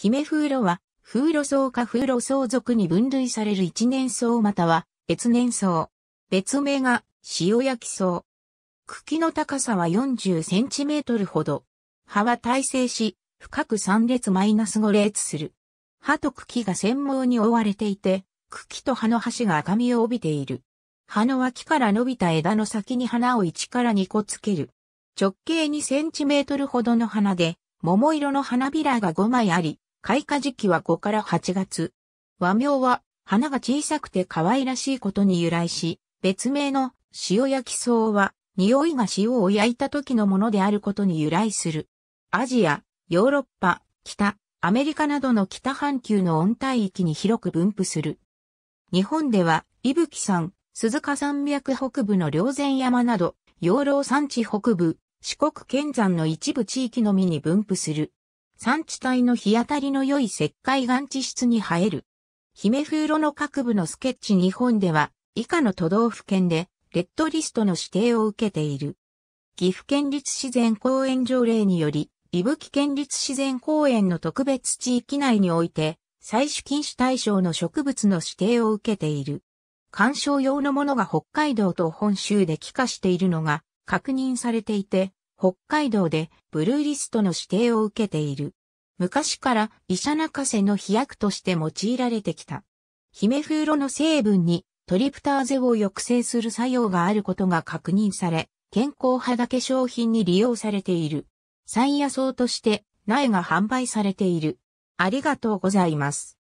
姫風ロは、風ロ草か風ロ草属に分類される一年草または別年草。別名が塩焼き草。茎の高さは40センチメートルほど。葉は耐性し、深く3列マイナス5列する。葉と茎が繊毛に覆われていて、茎と葉の端が赤みを帯びている。葉の脇から伸びた枝の先に花を1から2個つける。直径2センチメートルほどの花で、桃色の花びらが5枚あり、開花時期は5から8月。和名は、花が小さくて可愛らしいことに由来し、別名の塩焼き草は、匂いが塩を焼いた時のものであることに由来する。アジア、ヨーロッパ、北、アメリカなどの北半球の温帯域に広く分布する。日本では、伊吹山、鈴鹿山脈北部の霊前山など、養老山地北部、四国県山の一部地域のみに分布する。山地帯の日当たりの良い石灰岩地質に生える。姫風炉の各部のスケッチ日本では以下の都道府県でレッドリストの指定を受けている。岐阜県立自然公園条例により、伊吹県立自然公園の特別地域内において、採取禁止対象の植物の指定を受けている。観賞用のものが北海道と本州で帰化しているのが確認されていて、北海道でブルーリストの指定を受けている。昔から医者泣かせの飛躍として用いられてきた。ヒメフーロの成分にトリプターゼを抑制する作用があることが確認され、健康肌化粧品に利用されている。山野草として苗が販売されている。ありがとうございます。